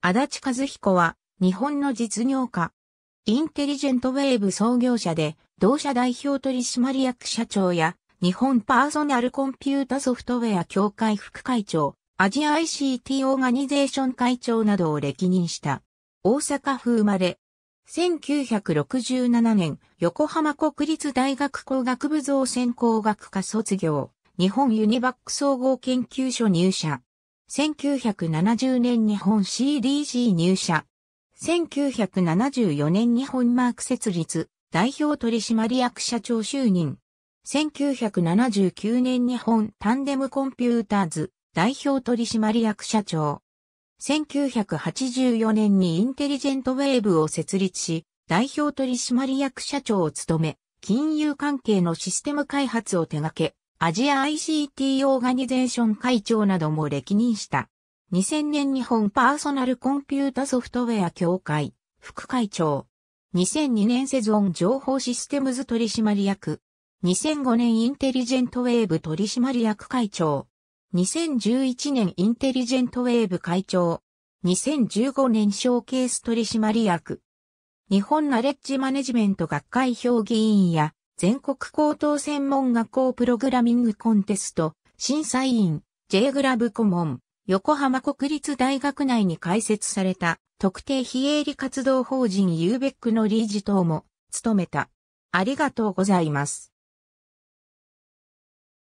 足立和彦は、日本の実業家。インテリジェントウェーブ創業者で、同社代表取締役社長や、日本パーソナルコンピュータソフトウェア協会副会長、アジア ICT オーガニゼーション会長などを歴任した。大阪府生まれ。1967年、横浜国立大学工学部造船工学科卒業。日本ユニバック総合研究所入社。1970年日本 CDC 入社。1974年日本マーク設立、代表取締役社長就任。1979年日本タンデムコンピューターズ、代表取締役社長。1984年にインテリジェントウェーブを設立し、代表取締役社長を務め、金融関係のシステム開発を手掛け、アジア ICT オーガニゼーション会長なども歴任した。2000年日本パーソナルコンピュータソフトウェア協会、副会長。2002年セゾン情報システムズ取締役。2005年インテリジェントウェーブ取締役会長。2011年インテリジェントウェーブ会長。2015年ショーケース取締役。日本ナレッジマネジメント学会評議員や全国高等専門学校プログラミングコンテスト、審査委員、J グラブ顧問、横浜国立大学内に開設された特定非営利活動法人ユーベックの理事等も務めた。ありがとうございます。